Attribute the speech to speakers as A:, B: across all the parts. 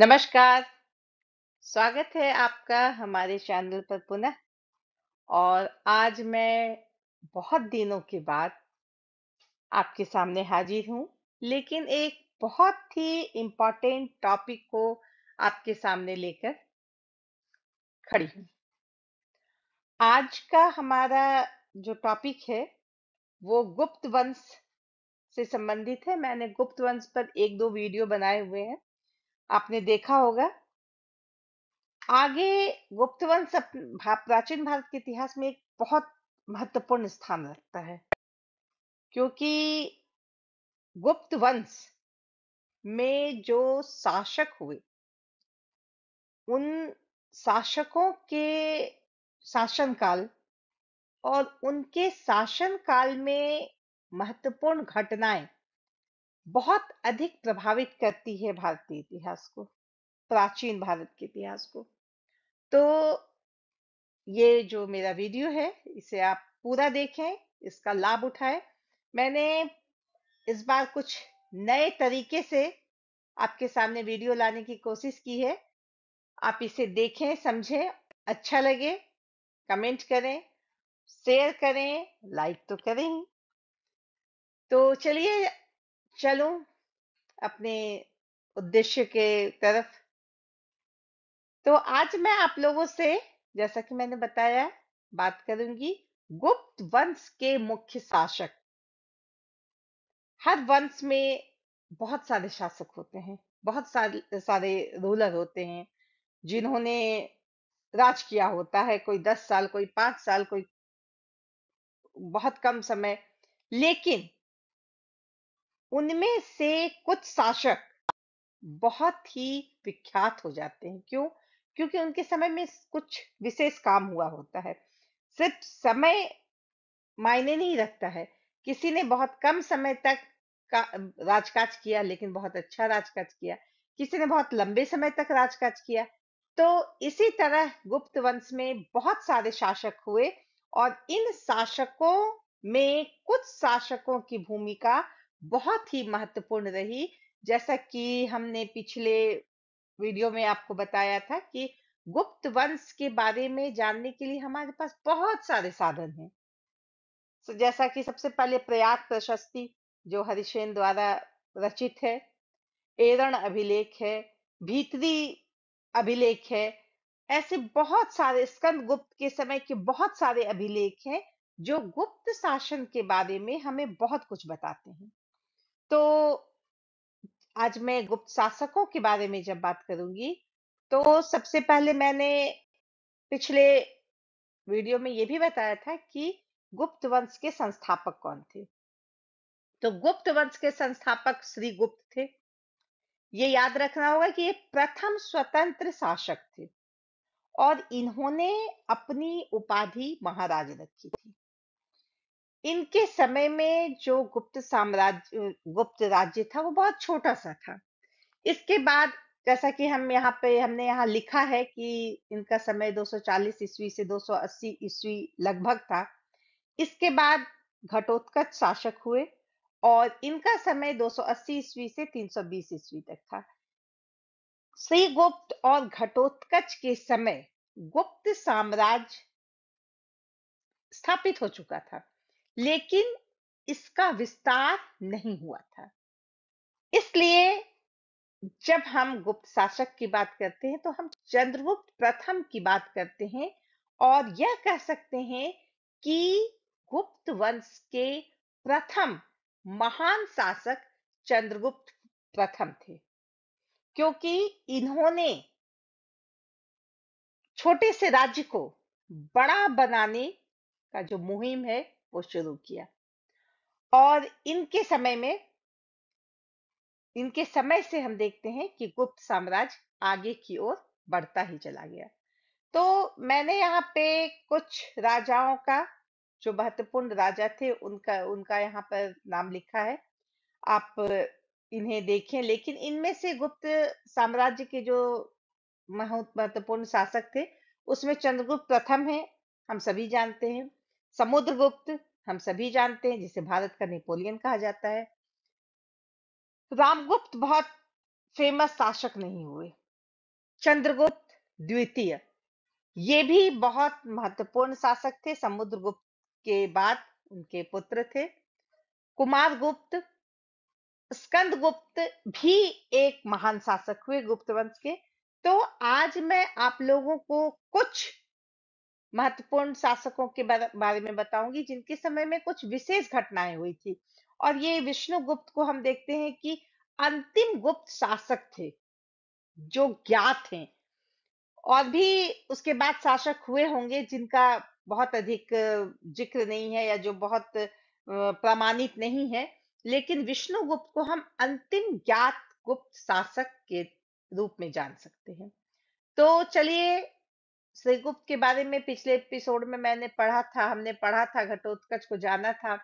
A: नमस्कार, स्वागत है आपका हमारे चैनल पर पुनः और आज मैं बहुत दिनों के बाद आपके सामने हाज़िर हूँ, लेकिन एक बहुत ही इम्पोर्टेंट टॉपिक को आपके सामने लेकर खड़ी हूँ। आज का हमारा जो टॉपिक है, वो गुप्त वंश से संबंधित है। मैंने गुप्त वंश पर एक दो वीडियो बनाए हुए हैं। आपने देखा होगा आगे गुप्त गुप्तवंश प्राचीन भारत के इतिहास में एक बहुत महत्वपूर्ण स्थान रखता है क्योंकि गुप्त वंश में जो शासक हुए उन शासकों के शासनकाल और उनके शासनकाल में महत्वपूर्ण घटनाएं बहुत अधिक प्रभावित करती है भारतीय इतिहास को प्राचीन भारत के इतिहास को तो ये जो मेरा वीडियो है इसे आप पूरा देखें इसका लाभ उठाएं मैंने इस बार कुछ नए तरीके से आपके सामने वीडियो लाने की कोशिश की है आप इसे देखें समझें अच्छा लगे कमेंट करें शेयर करें लाइक तो करें ही तो चलिए चलूं अपने उद्देश्य के तरफ तो आज मैं आप लोगों से जैसा कि मैंने बताया बात करूंगी गुप्त वंश के मुख्य शासक हर वंश में बहुत सारे शासक होते हैं बहुत सारे सारे रूलर होते हैं जिन्होंने राज किया होता है कोई दस साल कोई पांच साल कोई बहुत कम समय लेकिन उनमें से कुछ शासक बहुत ही विख्यात हो जाते हैं क्यों क्योंकि उनके समय में कुछ विशेष काम हुआ होता है सिर्फ समय मायने नहीं रखता है किसी ने बहुत कम समय तक का राजकाज किया लेकिन बहुत अच्छा राजकाज किया किसी ने बहुत लंबे समय तक राजकाज किया तो इसी तरह गुप्त वंश में बहुत सारे शासक हुए और इन शासकों में कुछ शासकों की भूमिका बहुत ही महत्वपूर्ण रही। जैसा कि हमने पिछले वीडियो में आपको बताया था कि गुप्त वंश के बारे में जानने के लिए हमारे पास बहुत सारे साधन हैं। तो जैसा कि सबसे पहले प्रयाग प्रशस्ति जो हरिशेन द्वारा रचित है, एरण अभिलेख है, भीतरी अभिलेख है, ऐसे बहुत सारे स्कंद गुप्त के समय के बहुत सारे अभिलेख हैं जो गुप्त शासन के बारे में हमें बहुत कुछ बताते हैं। तो आज मैं गुप्त शासकों के बारे में जब बात करूंगी तो सबसे पहले मैंने पिछले वीडियो में ये भी बताया था कि गुप्त वंश के संस्थापक कौन थे तो गुप्त वंश के संस्थापक श्री गुप्त थे ये याद रखना होगा कि ये प्रथम स्वतंत्र शासक थे और इन्होंने अपनी उपाधि महाराज रखी थी इनके समय में जो गुप्त साम्राज्य गुप्त राज्य था वो बहुत छोटा सा था इसके बाद जैसा कि हम यहाँ पे हमने यहाँ लिखा है कि इनका समय 240 ईस्वी से 280 ईस्वी लगभग था इसके बाद घटोत्कच शासक हुए और इनका समय 280 ईस्वी से 320 ईस्वी तक था श्रीगुप्त और घटोत्कच के समय गुप्त साम्राज्य स्थापित हो चुका था लेकिन इसका विस्तार नहीं हुआ था इसलिए जब हम गुप्त शासक की बात करते हैं तो हम चंद्रगुप्त प्रथम की बात करते हैं और यह कह सकते हैं कि गुप्त वंश के प्रथम महान शासक चंद्रगुप्त प्रथम थे क्योंकि इन्होंने छोटे से राज्य को बड़ा बनाने का जो मुहिम है वो शुरू किया और इनके समय में इनके समय से हम देखते हैं कि गुप्त साम्राज्य आगे की ओर बढ़ता ही चला गया तो मैंने यहाँ पे कुछ राजाओं का जो महत्वपूर्ण राजा थे उनका उनका यहाँ पर नाम लिखा है आप इन्हें देखें लेकिन इनमें से गुप्त साम्राज्य के जो महत्वपूर्ण शासक थे उसमें चंद्रगुप्त प्रथम है हम सभी जानते हैं समुद्रगुप्त हम सभी जानते हैं जिसे भारत का नेपोलियन कहा जाता है रामगुप्त बहुत फेमस शासक नहीं हुए चंद्रगुप्त द्वितीय ये भी बहुत महत्वपूर्ण शासक थे समुद्रगुप्त के बाद उनके पुत्र थे कुमार गुप्त स्कंद गुप्त भी एक महान शासक हुए गुप्त वंश के तो आज मैं आप लोगों को कुछ महत्वपूर्ण शासकों के बारे में बताऊंगी जिनके समय में कुछ विशेष घटनाएं हुई थी और ये विष्णुगुप्त को हम देखते हैं कि अंतिम गुप्त शासक थे जो ज्ञात हैं और भी उसके बाद शासक हुए होंगे जिनका बहुत अधिक जिक्र नहीं है या जो बहुत प्रमाणित नहीं है लेकिन विष्णुगुप्त को हम अंतिम ज्ञात गुप्त शासक के रूप में जान सकते हैं तो चलिए श्रीगुप्त के बारे में पिछले एपिसोड में मैंने पढ़ा था हमने पढ़ा था घटोत्कच को जाना था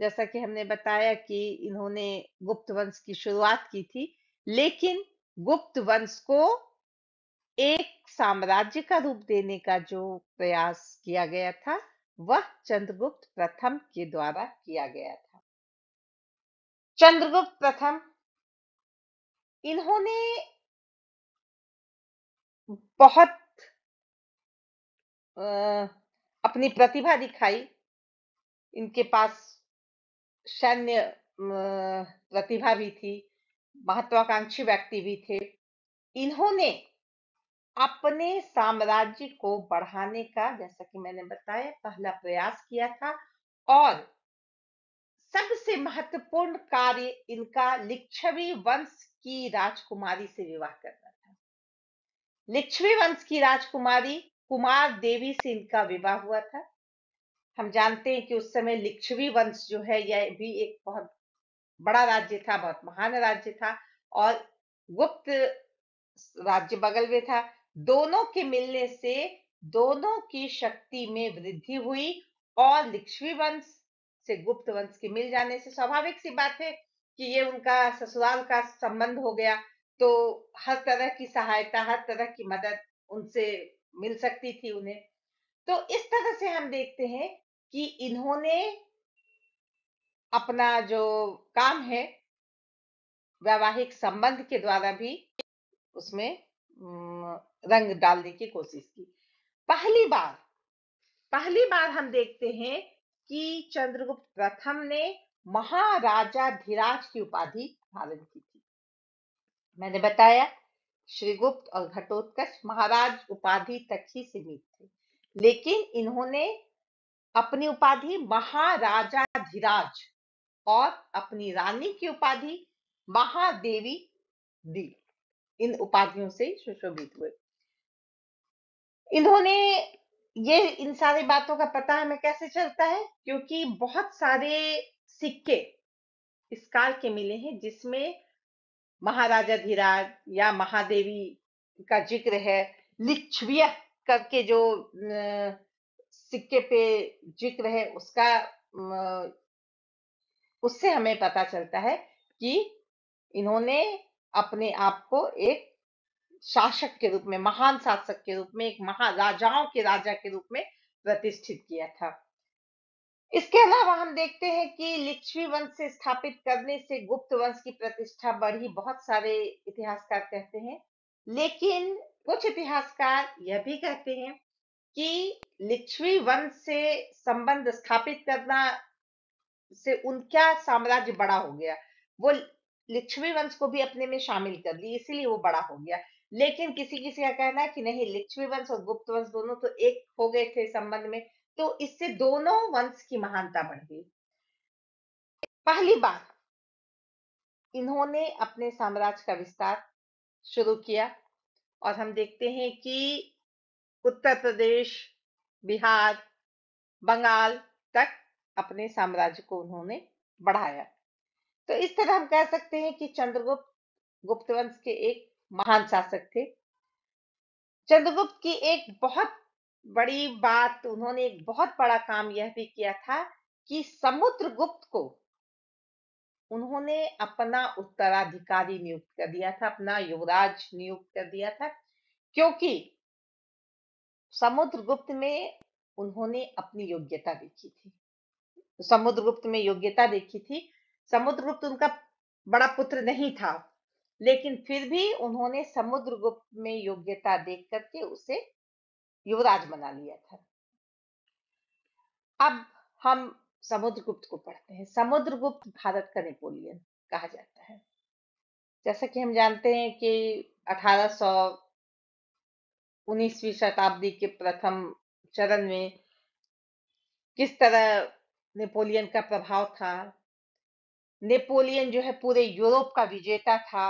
A: जैसा कि हमने बताया कि इन्होंने गुप्त वंश की शुरुआत की थी लेकिन गुप्त वंश को एक साम्राज्य का रूप देने का जो प्रयास किया गया था वह चंद्रगुप्त प्रथम के द्वारा किया गया था चंद्रगुप्त प्रथम इन्होंने बहुत अपनी प्रतिभा दिखाई इनके पास सैन्य प्रतिभा भी थी महत्वाकांक्षी व्यक्ति भी थे इन्होंने अपने साम्राज्य को बढ़ाने का जैसा कि मैंने बताया पहला प्रयास किया था और सबसे महत्वपूर्ण कार्य इनका लिच्छवी वंश की राजकुमारी से विवाह करना था लिच्छवी वंश की राजकुमारी कुमार देवी से इनका विवाह हुआ था हम जानते हैं कि उस समय लिच्छवी वंश जो है यह भी एक बहुत बड़ा राज्य था बहुत महान राज्य था और गुप्त राज्य बगल में था दोनों के मिलने से दोनों की शक्ति में वृद्धि हुई और लिच्छवी वंश से गुप्त वंश के मिल जाने से स्वाभाविक सी बात है कि ये उनका ससुराल का संबंध हो गया तो हर तरह की सहायता हर तरह की मदद उनसे मिल सकती थी उन्हें तो इस तरह से हम देखते हैं कि इन्होंने अपना जो काम है वैवाहिक संबंध के द्वारा भी उसमें रंग डालने की कोशिश की पहली बार पहली बार हम देखते हैं कि चंद्रगुप्त प्रथम ने महाराजा धीराज की उपाधि धारण की थी मैंने बताया श्रीगुप्त और घटोत्कच महाराज उपाधि तक ही सीमित थे लेकिन इन्होंने अपनी उपाधि महाराजा धीराज और अपनी रानी की उपाधि महादेवी दी इन उपाधियों से सुशोभित हुए इन्होंने ये इन सारी बातों का पता हमें कैसे चलता है क्योंकि बहुत सारे सिक्के इस काल के मिले हैं जिसमें महाराजा धीराज या महादेवी का जिक्र है लिच्छ्वीय करके जो सिक्के पे जिक्र है उसका उससे हमें पता चलता है कि इन्होंने अपने आप को एक शासक के रूप में महान शासक के रूप में एक महाराजाओं के राजा के रूप में प्रतिष्ठित किया था इसके अलावा हम देखते हैं कि लिच्छवी वंश से स्थापित करने से गुप्त वंश की प्रतिष्ठा बढ़ी बहुत सारे इतिहासकार कहते हैं लेकिन कुछ इतिहासकार यह भी कहते हैं कि लिच्छवी वंश से संबंध स्थापित करना से उनका साम्राज्य बड़ा हो गया वो लिच्छवी वंश को भी अपने में शामिल कर ली इसीलिए वो बड़ा हो गया लेकिन किसी किसी का कहना है कि नहीं लिच्छवी वंश और गुप्त वंश दोनों तो एक हो गए थे संबंध में तो इससे दोनों वंश की महानता बढ़ गई पहली बार इन्होंने अपने साम्राज्य का विस्तार शुरू किया और हम देखते हैं कि उत्तर प्रदेश बिहार बंगाल तक अपने साम्राज्य को उन्होंने बढ़ाया तो इस तरह हम कह सकते हैं कि चंद्रगुप्त गुप्त वंश के एक महान शासक थे चंद्रगुप्त की एक बहुत बड़ी बात उन्होंने एक बहुत बड़ा काम यह भी किया था कि समुद्र गुप्त को उन्होंने अपना उत्तराधिकारी नियुक्त कर दिया था अपना युवराज नियुक्त कर दिया था क्योंकि समुद्रगुप्त में उन्होंने अपनी योग्यता देखी थी समुद्रगुप्त में योग्यता देखी थी समुद्रगुप्त उनका बड़ा पुत्र नहीं था लेकिन फिर भी उन्होंने समुद्रगुप्त में योग्यता देख करके उसे युवराज बना लिया था अब हम समुद्रगुप्त को पढ़ते हैं समुद्रगुप्त भारत का नेपोलियन कहा जाता है जैसा कि हम जानते हैं कि 1800 19वीं शताब्दी के प्रथम चरण में किस तरह नेपोलियन का प्रभाव था नेपोलियन जो है पूरे यूरोप का विजेता था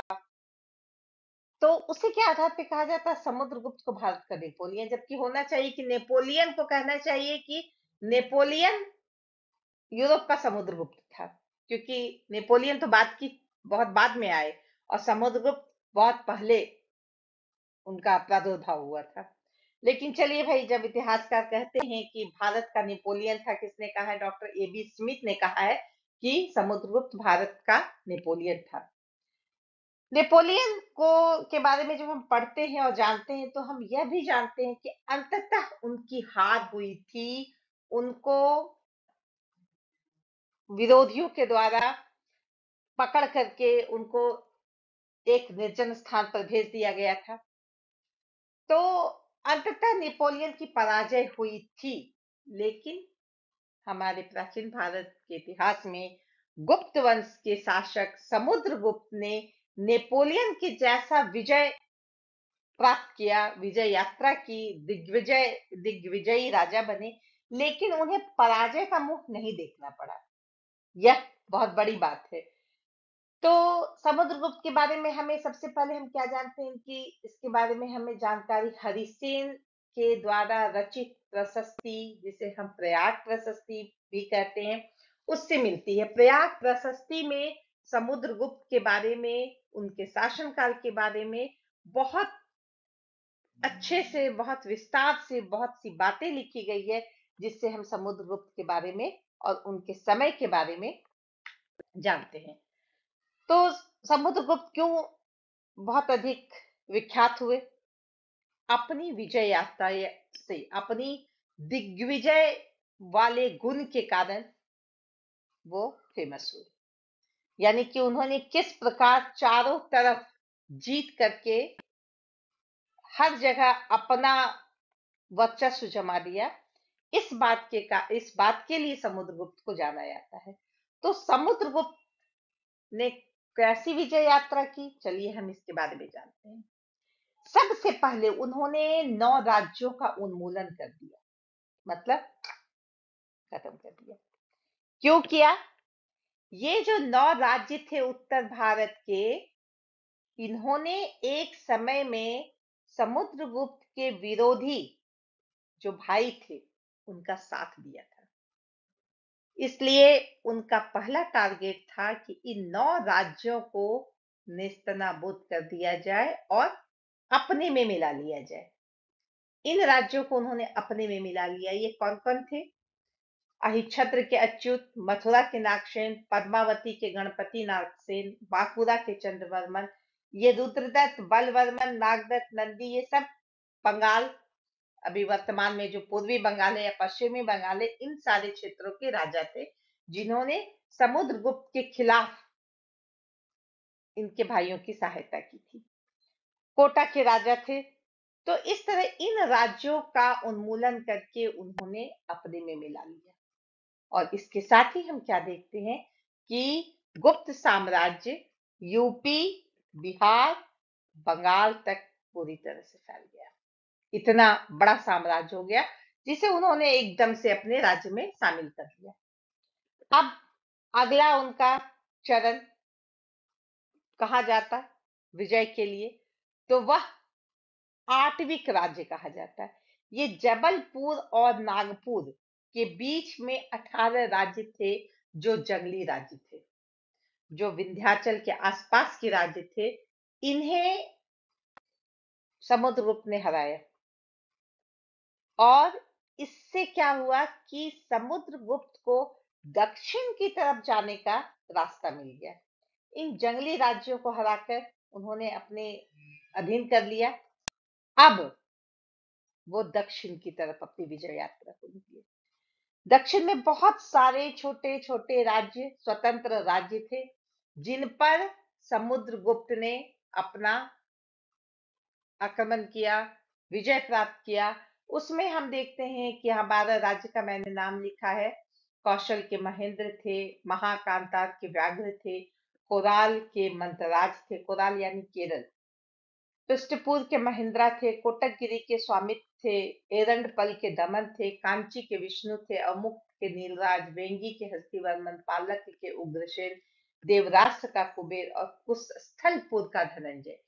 A: तो उसे क्या आधार पे कहा जाता है समुद्रगुप्त को भारत का नेपोलियन जबकि होना चाहिए कि नेपोलियन को कहना चाहिए कि नेपोलियन यूरोप का समुद्रगुप्त था क्योंकि नेपोलियन तो बात की बहुत बाद में आए और समुद्रगुप्त बहुत पहले उनका प्रादुर्भाव हुआ था लेकिन चलिए भाई जब इतिहासकार कहते हैं कि भारत का नेपोलियन था किसने कहा है डॉक्टर ए बी स्मिथ ने कहा है कि समुद्रगुप्त भारत का नेपोलियन था नेपोलियन को के बारे में जब हम पढ़ते हैं और जानते हैं तो हम यह भी जानते हैं कि अंततः उनकी हार हुई थी उनको विरोधियों के द्वारा पकड़ करके उनको एक निर्जन स्थान पर भेज दिया गया था तो अंततः नेपोलियन की पराजय हुई थी लेकिन हमारे प्राचीन भारत के इतिहास में गुप्त वंश के शासक समुद्रगुप्त ने नेपोलियन के जैसा विजय प्राप्त किया विजय यात्रा की दिग्विजय दिग्विजयी राजा बने लेकिन उन्हें पराजय का मुख नहीं देखना पड़ा यह बहुत बड़ी बात है तो समुद्रगुप्त के बारे में हमें सबसे पहले हम क्या जानते हैं कि इसके बारे में हमें जानकारी हरिसेन के द्वारा रचित प्रशस्ति जिसे हम प्रयाग प्रशस्ति भी कहते हैं उससे मिलती है प्रयाग प्रशस्ति में समुद्रगुप्त के बारे में उनके शासनकाल के बारे में बहुत अच्छे हम्म। से बहुत विस्तार से बहुत सी बातें लिखी गई है जिससे हम समुद्रगुप्त के बारे में और उनके समय के बारे में जानते हैं तो समुद्रगुप्त क्यों बहुत अधिक विख्यात हुए अपनी विजय यात्रा से अपनी दिग्विजय वाले गुण के कारण वो फेमस हुए यानी कि उन्होंने किस प्रकार चारों तरफ जीत करके हर जगह अपना वर्चस्व जमा लिया इस बात के का इस बात के लिए समुद्रगुप्त को जाना जाता है तो समुद्रगुप्त ने कैसी विजय यात्रा की चलिए हम इसके बारे में जानते हैं सबसे पहले उन्होंने नौ राज्यों का उन्मूलन कर दिया मतलब खत्म कर दिया क्यों किया ये जो नौ राज्य थे उत्तर भारत के इन्होंने एक समय में समुद्रगुप्त के विरोधी जो भाई थे उनका साथ दिया था इसलिए उनका पहला टारगेट था कि इन नौ राज्यों को निस्तनाबूद कर दिया जाए और अपने में मिला लिया जाए इन राज्यों को उन्होंने अपने में मिला लिया ये कौन कौन थे अहिछत्र के अच्युत मथुरा के नागसेन पद्मावती के गणपति नागसेन बाकुरा के चंद्रवर्मन ये रुद्रदत्त बलवर्मन नागदत्त नंदी ये सब बंगाल अभी वर्तमान में जो पूर्वी बंगाल है या पश्चिमी बंगाल है इन सारे क्षेत्रों के राजा थे जिन्होंने समुद्रगुप्त के खिलाफ इनके भाइयों की सहायता की थी कोटा के राजा थे तो इस तरह इन राज्यों का उन्मूलन करके उन्होंने अपने में मिला लिया और इसके साथ ही हम क्या देखते हैं कि गुप्त साम्राज्य यूपी बिहार बंगाल तक पूरी तरह से फैल गया इतना बड़ा साम्राज्य हो गया जिसे उन्होंने एकदम से अपने राज्य में शामिल कर लिया अब अगला उनका चरण कहा जाता विजय के लिए तो वह आठविक राज्य कहा जाता है ये जबलपुर और नागपुर के बीच में अठारह राज्य थे जो जंगली राज्य थे जो विंध्याचल के आसपास के राज्य थे इन्हें समुद्र गुप्त ने हराया और इससे क्या हुआ कि समुद्र गुप्त को दक्षिण की तरफ जाने का रास्ता मिल गया इन जंगली राज्यों को हराकर उन्होंने अपने अधीन कर लिया अब वो दक्षिण की तरफ अपनी विजय यात्रा को निकली दक्षिण में बहुत सारे छोटे छोटे राज्य स्वतंत्र राज्य थे जिन पर समुद्र गुप्त ने अपना आक्रमण किया विजय प्राप्त किया उसमें हम देखते हैं कि हमारा राज्य का मैंने नाम लिखा है कौशल के महेंद्र थे महाकांतार के व्याघ्र थे कोराल के मंत्रराज थे कोराल यानी केरल पिस्टपुर के महिंद्रा थे कोटकगिरी के स्वामित्व थे एरंडपल के दमन थे कांची के विष्णु थे अमुक के नीलराज वेंगी के हस्तिवर्मन पालक के उग्रसेन देवराष्ट्र का कुबेर और स्थलपुर का धनंजय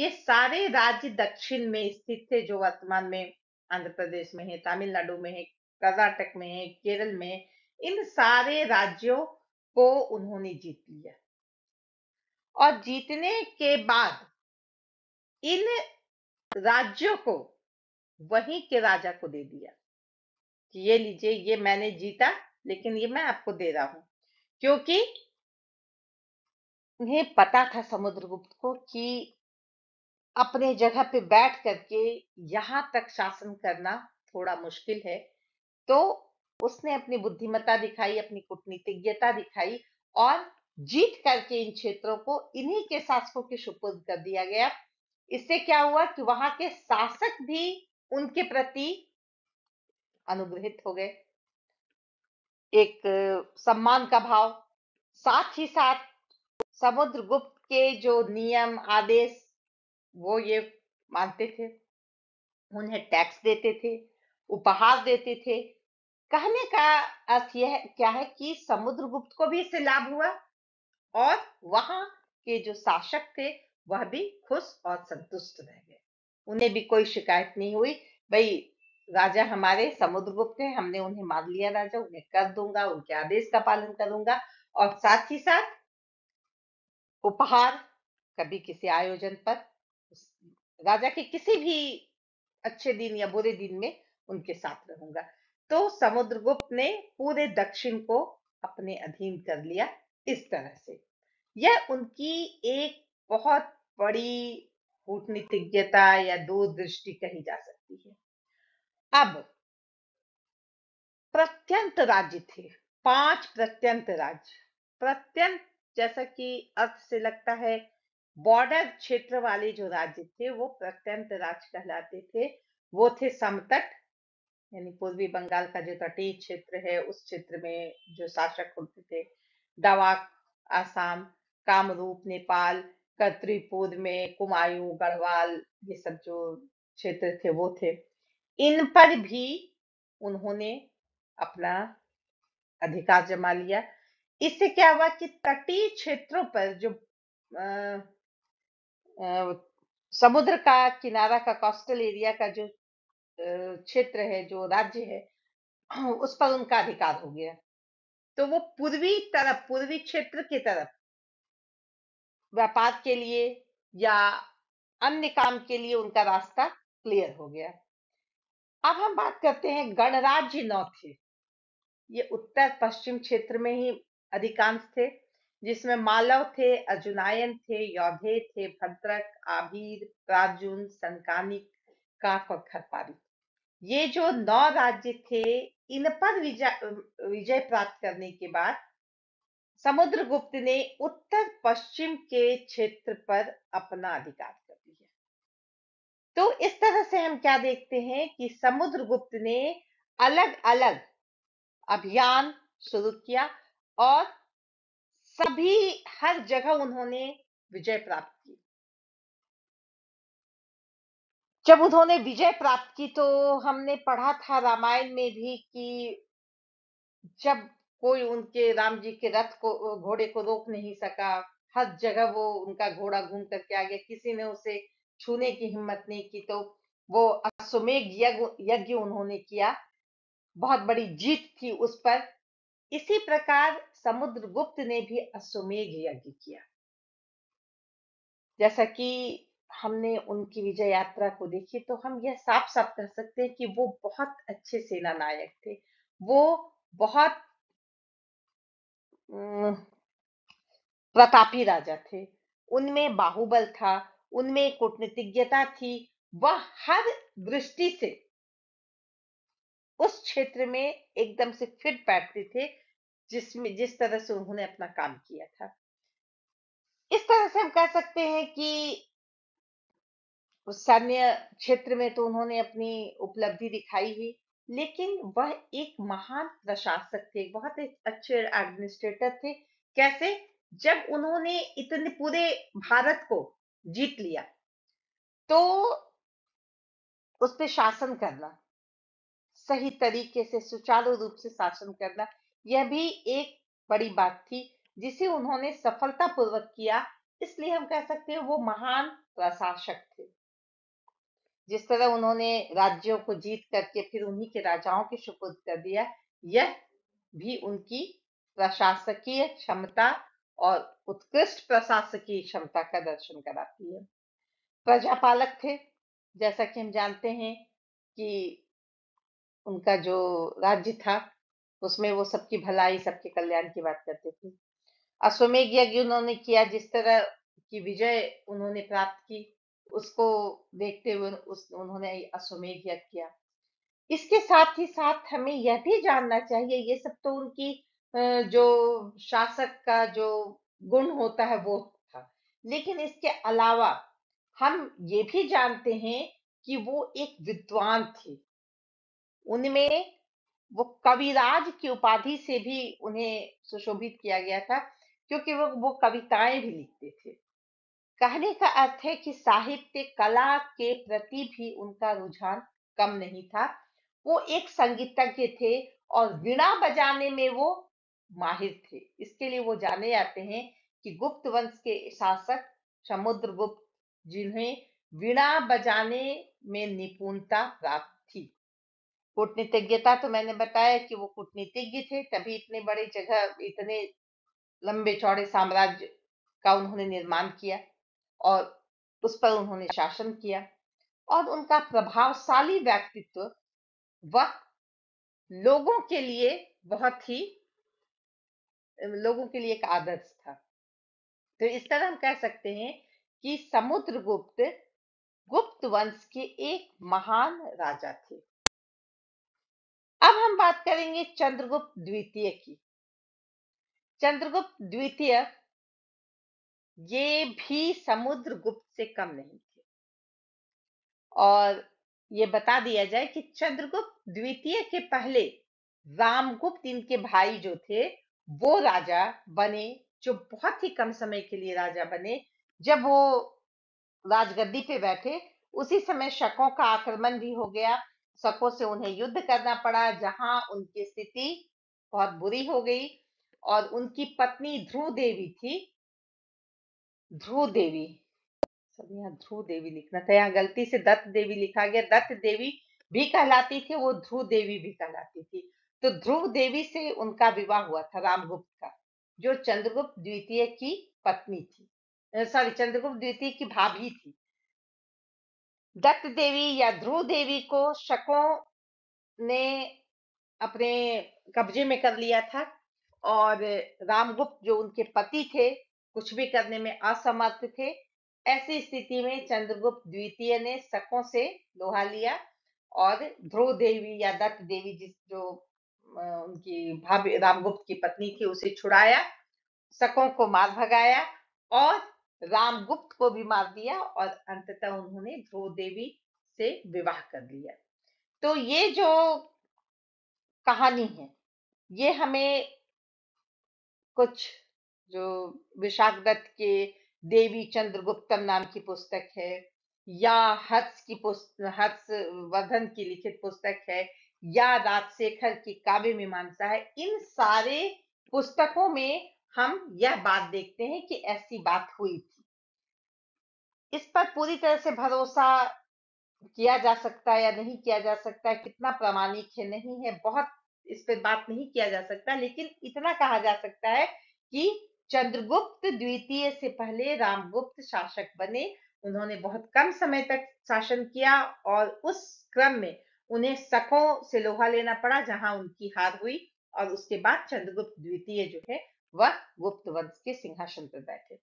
A: ये सारे राज्य दक्षिण में स्थित थे जो वर्तमान में आंध्र प्रदेश में है तमिलनाडु में है कर्नाटक में है केरल में इन सारे राज्यों को उन्होंने जीत लिया और जीतने के बाद इन राज्यों को वहीं के राजा को दे दिया कि ये लीजिए ये मैंने जीता लेकिन ये मैं आपको दे रहा हूं क्योंकि उन्हें पता था समुद्रगुप्त को कि अपने जगह पे बैठ करके यहाँ तक शासन करना थोड़ा मुश्किल है तो उसने अपनी बुद्धिमत्ता दिखाई अपनी कूटनीतिज्ञता दिखाई और जीत करके इन क्षेत्रों को इन्हीं के शासकों के सुपुर्द कर दिया गया इससे क्या हुआ कि वहां के शासक भी उनके प्रति अनुग्रहित हो गए एक सम्मान का भाव साथ ही साथ समुद्रगुप्त के जो नियम आदेश वो ये मानते थे उन्हें टैक्स देते थे उपहार देते थे कहने का अर्थ यह क्या है कि समुद्रगुप्त को भी इससे लाभ हुआ और वहां के जो शासक थे वह भी खुश और संतुष्ट रह गए उन्हें भी कोई शिकायत नहीं हुई भाई राजा हमारे समुद्रगुप्त है हमने उन्हें मार लिया राजा उन्हें कर दूंगा उनके आदेश का पालन करूंगा और साथ ही साथ उपहार कभी किसी आयोजन पर राजा के किसी भी अच्छे दिन या बुरे दिन में उनके साथ रहूंगा तो समुद्रगुप्त ने पूरे दक्षिण को अपने अधीन कर लिया इस तरह से यह उनकी एक बहुत बड़ी कूटनीतिज्ञता या दूरदृष्टि कही जा सकती है अब प्रत्यंत राज्य थे पांच प्रत्यंत राज्य प्रत्यंत जैसा कि अर्थ से लगता है बॉर्डर क्षेत्र वाले जो राज्य थे वो प्रत्यंत राज्य कहलाते थे वो थे समतट यानी पूर्वी बंगाल का जो तटीय क्षेत्र है उस क्षेत्र में जो शासक होते थे दवाक आसाम कामरूप नेपाल करतरीपूद में कुमायूं गढ़वाल ये सब जो क्षेत्र थे वो थे इन पर भी उन्होंने अपना अधिकार जमा लिया इससे क्या हुआ कि तटीय क्षेत्रों पर जो आ, आ, समुद्र का किनारा का कोस्टल एरिया का जो क्षेत्र है जो राज्य है उस पर उनका अधिकार हो गया तो वो पूर्वी तरफ पूर्वी क्षेत्र की तरफ व्यापार के लिए या अन्य काम के लिए उनका रास्ता क्लियर हो गया अब हम बात करते हैं गणराज्य नौ थे ये उत्तर पश्चिम क्षेत्र में ही अधिकांश थे जिसमें मालव थे अर्जुनायन थे योधे थे भद्रक आभीर प्राजुन संकानिक काक और खरपारी ये जो नौ राज्य थे इन पर विजय विजय प्राप्त करने के बाद समुद्रगुप्त ने उत्तर पश्चिम के क्षेत्र पर अपना अधिकार कर दिया तो इस तरह से हम क्या देखते हैं कि समुद्रगुप्त ने अलग अलग अभियान शुरू किया और सभी हर जगह उन्होंने विजय प्राप्त की जब उन्होंने विजय प्राप्त की तो हमने पढ़ा था रामायण में भी कि जब कोई उनके राम जी के रथ को घोड़े को रोक नहीं सका हर जगह वो उनका घोड़ा घूम करके आ गया किसी ने उसे छूने की हिम्मत नहीं की तो वो अश्वमेघ यज्ञ उन्होंने किया बहुत बड़ी जीत थी उस पर इसी प्रकार समुद्र गुप्त ने भी अश्वमेघ यज्ञ किया जैसा कि हमने उनकी विजय यात्रा को देखी तो हम यह साफ साफ कह सकते हैं कि वो बहुत अच्छे सेना नायक थे वो बहुत प्रतापी राजा थे उनमें बाहुबल था उनमें कूटनीतिज्ञता थी वह हर दृष्टि से उस क्षेत्र में एकदम से फिट बैठते थे जिसमें जिस तरह से उन्होंने अपना काम किया था इस तरह से हम कह सकते हैं कि सैन्य क्षेत्र में तो उन्होंने अपनी उपलब्धि दिखाई ही लेकिन वह एक महान प्रशासक थे बहुत अच्छे एडमिनिस्ट्रेटर थे कैसे जब उन्होंने इतने पूरे भारत को जीत लिया तो उस पर शासन करना सही तरीके से सुचारू रूप से शासन करना यह भी एक बड़ी बात थी जिसे उन्होंने सफलतापूर्वक किया इसलिए हम कह सकते हैं वो महान प्रशासक थे जिस तरह उन्होंने राज्यों को जीत करके फिर उन्हीं के राजाओं के सुपुर्द कर दिया यह भी उनकी प्रशासकीय क्षमता और उत्कृष्ट प्रशासकीय क्षमता का दर्शन कराती है प्रजापालक थे जैसा कि हम जानते हैं कि उनका जो राज्य था उसमें वो सबकी भलाई सबके कल्याण की बात करते थे अश्वमेघ यज्ञ उन्होंने किया जिस तरह की विजय उन्होंने प्राप्त की उसको देखते हुए उस उन्होंने अश्वमेध यज्ञ किया इसके साथ ही साथ हमें यह भी जानना चाहिए ये सब तो उनकी जो शासक का जो गुण होता है वो था लेकिन इसके अलावा हम ये भी जानते हैं कि वो एक विद्वान थे उनमें वो कविराज की उपाधि से भी उन्हें सुशोभित किया गया था क्योंकि वो वो कविताएं भी लिखते थे कहने का अर्थ है कि साहित्य कला के प्रति भी उनका रुझान कम नहीं था वो एक संगीतज्ञ थे और वीणा बजाने में वो माहिर थे इसके लिए वो जाने जाते हैं कि गुप्त वंश के शासक समुद्र गुप्त जिन्हें वीणा बजाने में निपुणता प्राप्त थी कूटनीतिज्ञता तो मैंने बताया कि वो कूटनीतिज्ञ थे तभी इतने बड़े जगह इतने लंबे चौड़े साम्राज्य का उन्होंने निर्माण किया और उस पर उन्होंने शासन किया और उनका प्रभावशाली व्यक्तित्व वक्त लोगों के लिए बहुत ही लोगों के लिए एक आदर्श था तो इस तरह हम कह सकते हैं कि समुद्रगुप्त गुप्त वंश के एक महान राजा थे अब हम बात करेंगे चंद्रगुप्त द्वितीय की चंद्रगुप्त द्वितीय ये भी समुद्र गुप्त से कम नहीं थे और ये बता दिया जाए कि चंद्रगुप्त द्वितीय के पहले रामगुप्त इनके भाई जो थे वो राजा बने जो बहुत ही कम समय के लिए राजा बने जब वो राजगद्दी पे बैठे उसी समय शकों का आक्रमण भी हो गया शकों से उन्हें युद्ध करना पड़ा जहां उनकी स्थिति बहुत बुरी हो गई और उनकी पत्नी ध्रुव देवी थी ध्रुव देवी सब यहाँ ध्रुव देवी लिखना था यहाँ गलती से दत्त देवी लिखा गया दत्त देवी भी कहलाती थी वो ध्रुव देवी भी कहलाती थी तो ध्रुव देवी से उनका विवाह हुआ था रामगुप्त का जो चंद्रगुप्त द्वितीय की पत्नी थी सॉरी चंद्रगुप्त द्वितीय की भाभी थी दत्त देवी या ध्रुव देवी को शकों ने अपने कब्जे में कर लिया था और रामगुप्त जो उनके पति थे कुछ भी करने में असमर्थ थे ऐसी स्थिति में चंद्रगुप्त द्वितीय ने शकों से लोहा लिया और ध्रुव देवी या दत्त देवी जिस जो उनकी भाभी रामगुप्त की पत्नी थी उसे छुड़ाया शकों को मार भगाया और रामगुप्त को भी मार दिया और अंततः उन्होंने ध्रुव देवी से विवाह कर लिया तो ये जो कहानी है ये हमें कुछ जो विशाख दत्त के देवी चंद्रगुप्तम नाम की पुस्तक है या हर्ष की हर्ष वर्धन की लिखित पुस्तक है या राजशेखर की काव्य मीमांसा है इन सारे पुस्तकों में हम यह बात देखते हैं कि ऐसी बात हुई थी इस पर पूरी तरह से भरोसा किया जा सकता है या नहीं किया जा सकता है कितना प्रामाणिक है नहीं है बहुत इस पर बात नहीं किया जा सकता लेकिन इतना कहा जा सकता है कि चंद्रगुप्त द्वितीय से पहले रामगुप्त शासक बने उन्होंने बहुत कम समय तक शासन किया और उस क्रम में उन्हें सखों से लोहा लेना पड़ा जहां उनकी हार हुई और उसके बाद चंद्रगुप्त द्वितीय जो है वह गुप्त वंश के सिंहासन पर बैठे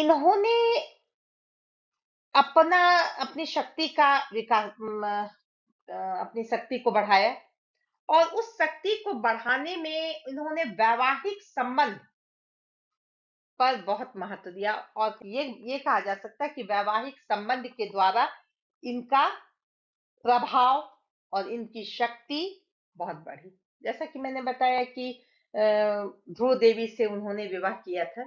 A: इन्होंने अपना अपनी शक्ति का विकास अपनी शक्ति को बढ़ाया और उस शक्ति को बढ़ाने में इन्होंने वैवाहिक संबंध पर बहुत महत्व दिया और ये ये कहा जा सकता है कि वैवाहिक संबंध के द्वारा इनका प्रभाव और इनकी शक्ति बहुत बढ़ी जैसा कि मैंने बताया कि ध्रुव देवी से उन्होंने विवाह किया था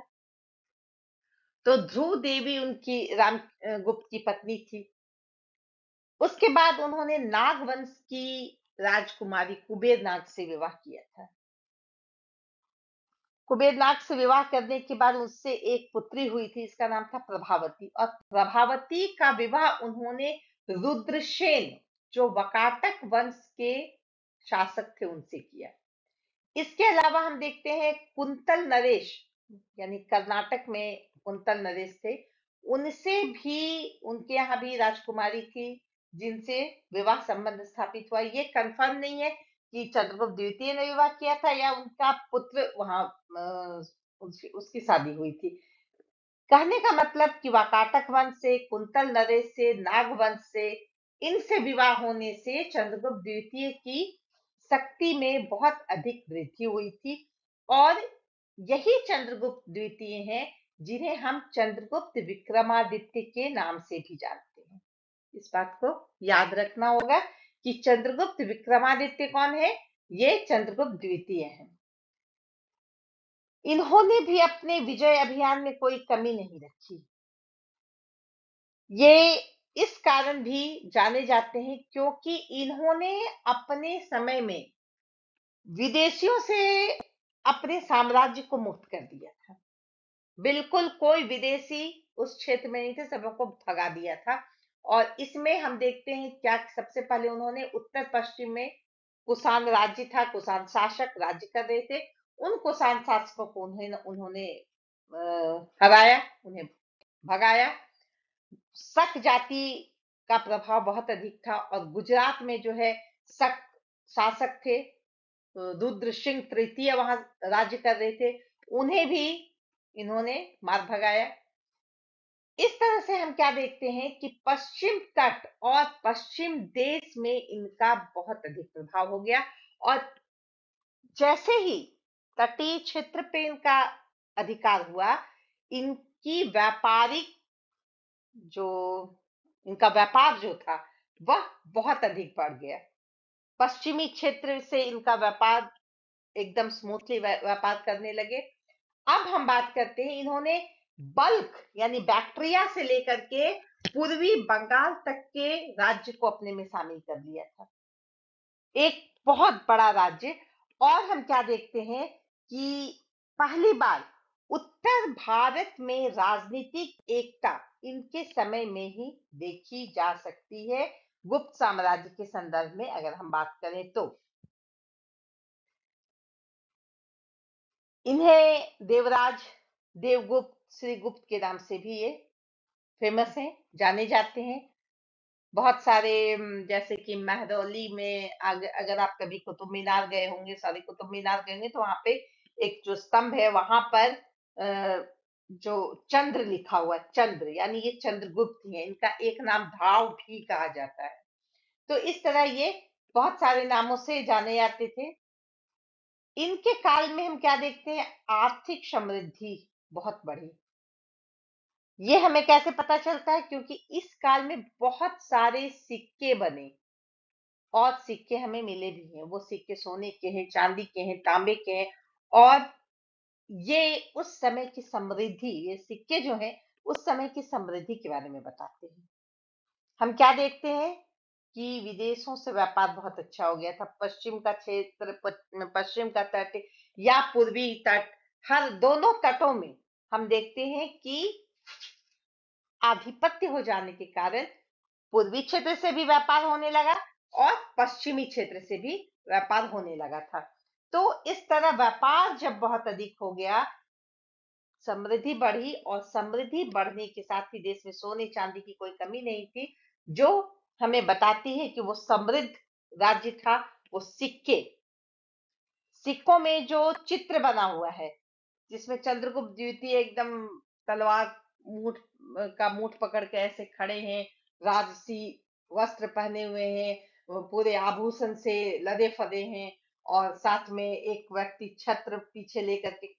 A: तो ध्रुव देवी उनकी राम गुप्त की पत्नी थी उसके बाद उन्होंने नागवंश की राजकुमारी कुबेरनाग से विवाह किया था कुबेरनाग से विवाह करने के बाद उससे एक पुत्री हुई थी इसका नाम था प्रभावती और प्रभावती का विवाह उन्होंने रुद्रसेन जो वकाटक वंश के शासक थे उनसे किया इसके अलावा हम देखते हैं कुंतल नरेश यानी कर्नाटक में कुंतल नरेश थे उनसे भी उनके यहाँ भी राजकुमारी थी जिनसे विवाह संबंध स्थापित हुआ ये कंफर्म नहीं है कि चंद्रगुप्त द्वितीय ने विवाह किया था या उनका पुत्र वहां उसकी शादी हुई थी कहने का मतलब कि वाकाटक वंश से कुंतल नरेश से नाग वंश से इनसे विवाह होने से चंद्रगुप्त द्वितीय की शक्ति में बहुत अधिक वृद्धि हुई थी और यही चंद्रगुप्त द्वितीय हैं जिन्हें हम चंद्रगुप्त विक्रमादित्य के नाम से भी जानते हैं इस बात को याद रखना होगा कि चंद्रगुप्त विक्रमादित्य कौन है ये चंद्रगुप्त द्वितीय है इन्होंने भी अपने विजय अभियान में कोई कमी नहीं रखी ये इस कारण भी जाने जाते हैं क्योंकि इन्होंने अपने समय में विदेशियों से अपने साम्राज्य को मुक्त कर दिया था बिल्कुल कोई विदेशी उस क्षेत्र में नहीं थे सबको भगा दिया था और इसमें हम देखते हैं क्या सबसे पहले उन्होंने उत्तर पश्चिम में कुसान राज्य था कुसान शासक राज्य कर रहे थे उन कुसान शासकों को उन्हें उन्होंने हराया उन्हें भगाया सक जाति का प्रभाव बहुत अधिक था और गुजरात में जो है सक शासक थे रुद्र सिंह तृतीय वहां राज्य कर रहे थे उन्हें भी इन्होंने मार भगाया इस तरह से हम क्या देखते हैं कि पश्चिम तट और पश्चिम देश में इनका बहुत अधिक प्रभाव हो गया और जैसे ही तटीय क्षेत्र पे इनका अधिकार हुआ इनकी व्यापारिक जो इनका व्यापार जो था वह बहुत अधिक बढ़ गया पश्चिमी क्षेत्र से इनका व्यापार एकदम स्मूथली व्यापार करने लगे अब हम बात करते हैं इन्होंने बल्क यानी बैक्टीरिया से लेकर के पूर्वी बंगाल तक के राज्य को अपने में शामिल कर लिया था एक बहुत बड़ा राज्य और हम क्या देखते हैं कि पहली बार उत्तर भारत में राजनीतिक एकता इनके समय में ही देखी जा सकती है गुप्त साम्राज्य के संदर्भ में अगर हम बात करें तो इन्हें देवराज देवगुप्त श्री गुप्त के नाम से भी ये फेमस हाँ। हैं जाने जाते हैं बहुत सारे जैसे कि महरौली में अगर आप कभी कुतुब मीनार गए होंगे सारे कुतुब मीनार गए होंगे तो वहां पे एक जो स्तंभ है वहां पर जो चंद्र लिखा हुआ चंद्र यानी ये चंद्रगुप्त है इनका एक नाम धाव भी कहा जाता है तो इस तरह ये बहुत सारे नामों से जाने जाते थे इनके काल में हम क्या देखते हैं आर्थिक समृद्धि बहुत बढ़ी ये हमें कैसे पता चलता है क्योंकि इस काल में बहुत सारे सिक्के बने और सिक्के हमें मिले भी हैं वो सिक्के सोने के हैं चांदी के हैं तांबे के हैं और ये उस समय की समृद्धि ये सिक्के जो हैं उस समय की समृद्धि के बारे में बताते हैं हम क्या देखते हैं कि विदेशों से व्यापार बहुत अच्छा हो गया था पश्चिम का क्षेत्र पश्चिम का तट या पूर्वी तट हर दोनों तटों में हम देखते हैं कि आधिपत्य हो जाने के कारण पूर्वी क्षेत्र से भी व्यापार होने लगा और पश्चिमी क्षेत्र से भी व्यापार होने लगा था तो इस तरह व्यापार जब बहुत अधिक हो गया समृद्धि बढ़ी और समृद्धि बढ़ने के साथ ही देश में सोने चांदी की कोई कमी नहीं थी जो हमें बताती है कि वो समृद्ध राज्य था वो सिक्के सिक्कों में जो चित्र बना हुआ है जिसमें चंद्रगुप्त द्वितीय एकदम तलवार मूठ का मूठ पकड़ के ऐसे खड़े हैं राजसी वस्त्र पहने हुए हैं पूरे आभूषण से लदे फदे हैं और साथ में एक व्यक्ति छत्र पीछे लेकर के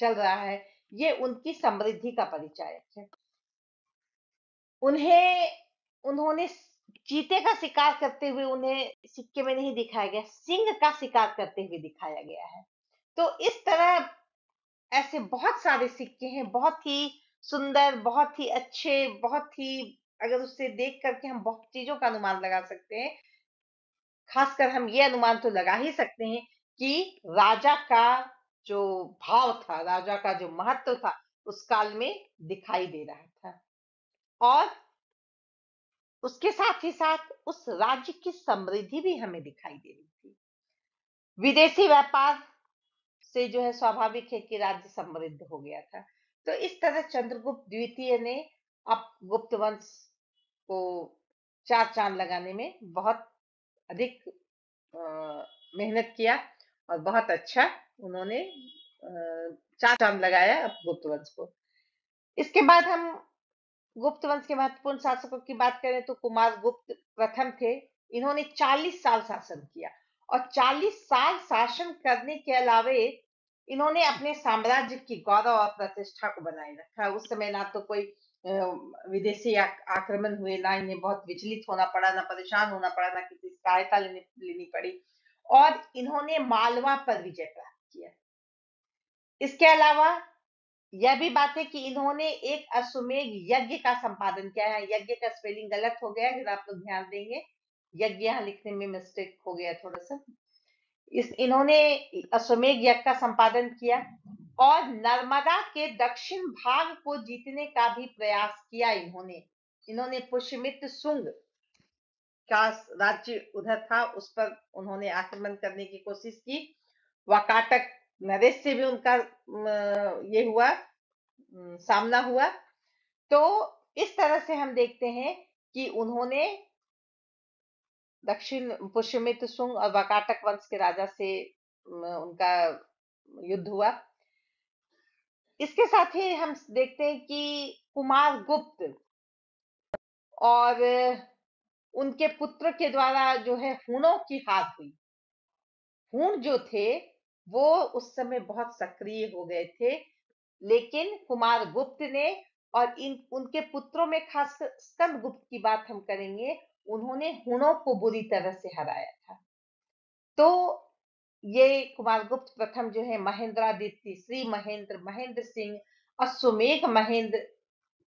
A: चल रहा है ये उनकी समृद्धि का परिचायक है उन्हें उन्होंने चीते का शिकार करते हुए उन्हें सिक्के में नहीं दिखाया गया सिंह का शिकार करते हुए दिखाया गया है तो इस तरह ऐसे बहुत सारे सिक्के हैं बहुत ही सुंदर, बहुत ही अच्छे, बहुत ही अगर उससे देख करके हम बहुत चीज़ों का अनुमान लगा सकते हैं। ख़ासकर हम ये अनुमान तो लगा ही सकते हैं कि राजा का जो भाव था, राजा का जो महत्व था, उस काल में दिखाई दे रहा था। और उसके साथ ही साथ उस राज्य की समृद्धि भी हमें दिखाई दे रही थी। विदेशी व्यापार से जो है स्वाभाविक है कि राज्य समृद्ध हो गया था। तो इस तरह चंद्रगुप्त द्वितीय ने अब गुप्त वंश को चार चांद लगाने में बहुत अधिक मेहनत किया और बहुत अच्छा उन्होंने चार चांद लगाया अब गुप्त वंश को इसके बाद हम गुप्त वंश के महत्वपूर्ण शासकों की बात करें तो कुमार गुप्त प्रथम थे इन्होंने 40 साल शासन किया और 40 साल शासन करने के अलावे इन्होंने अपने साम्राज्य की गौरव और प्रतिष्ठा को बनाए रखा उस समय ना तो कोई विदेशी आक्रमण हुए ना इन्हें बहुत विचलित होना पड़ा ना परेशान होना पड़ा ना किसी सहायता लेनी पड़ी और इन्होंने मालवा पर विजय प्राप्त किया इसके अलावा यह भी बात है कि इन्होंने एक अश्वमेघ यज्ञ का संपादन किया है यज्ञ का स्पेलिंग गलत हो गया अगर आप लोग ध्यान देंगे यज्ञ यहाँ लिखने में मिस्टेक हो गया थोड़ा सा इस इन्होंने अश्वमेघ यज्ञ का संपादन किया और नर्मदा के दक्षिण भाग को जीतने का भी प्रयास किया इन्होंने इन्होंने पुष्यमित्र सुंग का राज्य उधर था उस पर उन्होंने आक्रमण करने की कोशिश की वाकाटक नरेश से भी उनका ये हुआ सामना हुआ तो इस तरह से हम देखते हैं कि उन्होंने दक्षिण पुष्यमित सुंग और वकाटक वंश के राजा से उनका युद्ध हुआ इसके साथ ही हम देखते हैं कि कुमार गुप्त और उनके पुत्र के द्वारा जो है हूणों की हार हुई हूण जो थे वो उस समय बहुत सक्रिय हो गए थे लेकिन कुमार गुप्त ने और इन उनके पुत्रों में खास स्कंद गुप्त की बात हम करेंगे उन्होंने हुनों को बुरी तरह से हराया था तो ये कुमार गुप्त प्रथम जो है महेंद्रादित्य श्री महेंद्र महेंद्र सिंह अश्वमेघ महेंद्र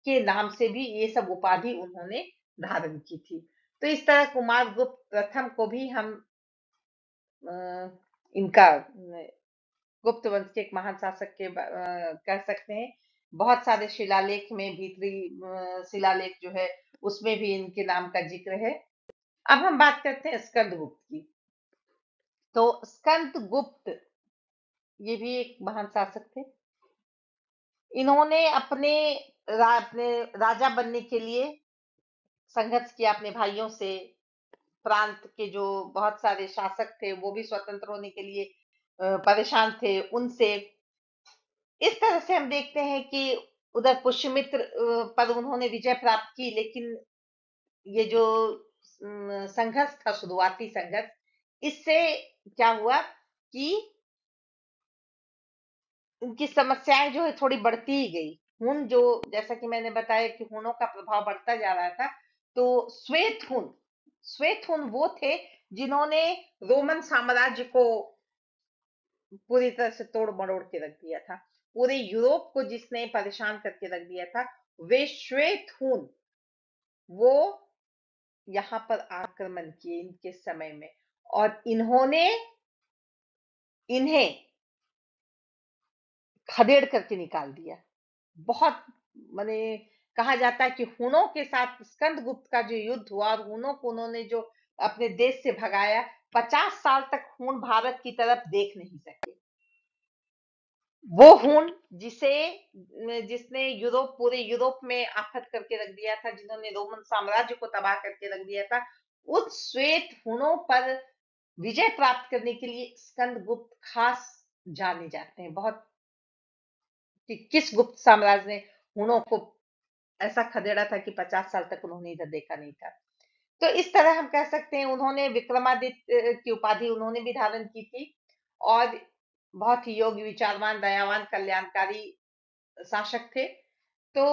A: के नाम से भी ये सब उपाधि उन्होंने धारण की थी तो इस तरह कुमार गुप्त प्रथम को भी हम इनका गुप्त वंश के एक महान शासक के कह सकते हैं बहुत सारे शिलालेख में भीतरी शिलालेख जो है उसमें भी इनके नाम का जिक्र है अब हम बात करते हैं स्कंद गुप्त की तो स्कंद गुप्त ये भी एक महान शासक थे इन्होंने अपने रा, अपने राजा बनने के लिए संघर्ष किया अपने भाइयों से प्रांत के जो बहुत सारे शासक थे वो भी स्वतंत्र होने के लिए परेशान थे उनसे इस तरह से हम देखते हैं कि उधर पुष्यमित्र पर उन्होंने विजय प्राप्त की लेकिन ये जो संघर्ष था शुरुआती संघर्ष इससे क्या हुआ कि उनकी समस्याएं जो है थोड़ी बढ़ती ही गई हुन जो जैसा कि मैंने बताया कि हुनों का प्रभाव बढ़ता जा रहा था तो श्वेत हुन श्वेत हुन वो थे जिन्होंने रोमन साम्राज्य को पूरी तरह से तोड़ मरोड़ के रख दिया था पूरे यूरोप को जिसने परेशान करके रख दिया था वे श्वेत हून वो यहां पर आक्रमण किए इनके समय में और इन्होंने इन्हें खदेड़ करके निकाल दिया बहुत माने कहा जाता है कि हुनों के साथ स्कंद गुप्त का जो युद्ध हुआ और हुनों को उन्होंने जो अपने देश से भगाया पचास साल तक हुन भारत की तरफ देख नहीं सके वो हूं जिसे जिसने यूरोप पूरे यूरोप में आफत करके रख दिया था जिन्होंने रोमन साम्राज्य को तबाह करके रख दिया था उस श्वेत हुनों पर विजय प्राप्त करने के लिए स्कंद गुप्त खास जाने जाते हैं बहुत कि किस गुप्त साम्राज्य ने हुनों को ऐसा खदेड़ा था कि पचास साल तक उन्होंने इधर देखा नहीं था तो इस तरह हम कह सकते हैं उन्होंने विक्रमादित्य की उपाधि उन्होंने भी धारण की थी और बहुत ही योग्य विचारवान दयावान कल्याणकारी शासक थे तो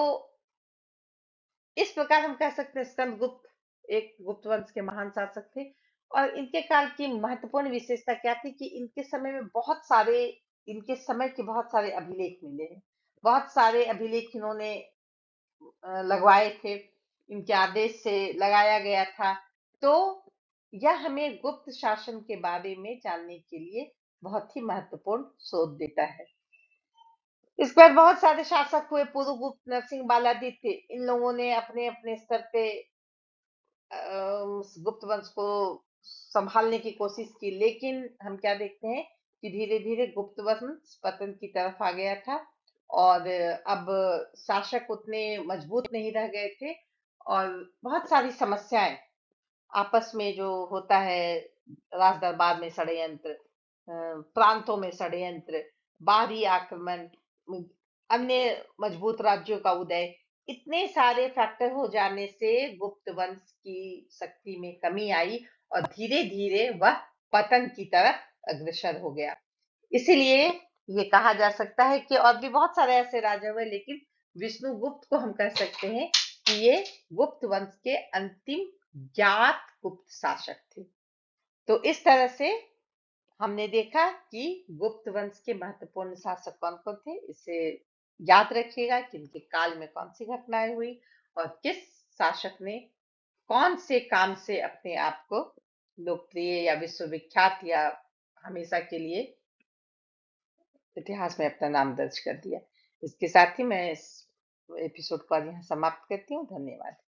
A: इस प्रकार हम कह सकते हैं स्कंद गुप्त एक गुप्त वंश के महान शासक थे और इनके काल की महत्वपूर्ण विशेषता क्या थी कि इनके समय में बहुत सारे इनके समय के बहुत सारे अभिलेख मिले हैं बहुत सारे अभिलेख इन्होंने लगवाए थे इनके आदेश से लगाया गया था तो यह हमें गुप्त शासन के बारे में जानने के लिए बहुत ही महत्वपूर्ण शोध देता है इस पर बहुत सारे शासक हुए पूर्व गुप्त नरसिंह बालादित्य इन लोगों ने अपने अपने स्तर पे गुप्त वंश को संभालने की कोशिश की लेकिन हम क्या देखते हैं कि धीरे धीरे गुप्त वंश पतन की तरफ आ गया था और अब शासक उतने मजबूत नहीं रह गए थे और बहुत सारी समस्याएं आपस में जो होता है राज दरबार में षडयंत्र प्रांतों में षड्यंत्र बाहरी आक्रमण अन्य मजबूत राज्यों का उदय इतने सारे फैक्टर हो जाने से गुप्त वंश की शक्ति में कमी आई और धीरे धीरे वह पतन की तरफ अग्रसर हो गया इसीलिए ये कहा जा सकता है कि और भी बहुत सारे ऐसे राजा हुए लेकिन विष्णु गुप्त को हम कह सकते हैं कि ये गुप्त वंश के अंतिम ज्ञात गुप्त शासक थे तो इस तरह से हमने देखा कि गुप्त वंश के महत्वपूर्ण शासक कौन कौन थे इसे याद रखिएगा कि इनके काल में कौन सी घटनाएं हुई और किस शासक ने कौन से काम से अपने आप को लोकप्रिय या विश्वविख्यात या हमेशा के लिए इतिहास में अपना नाम दर्ज कर दिया इसके साथ ही मैं इस एपिसोड को आज यहाँ समाप्त करती हूँ धन्यवाद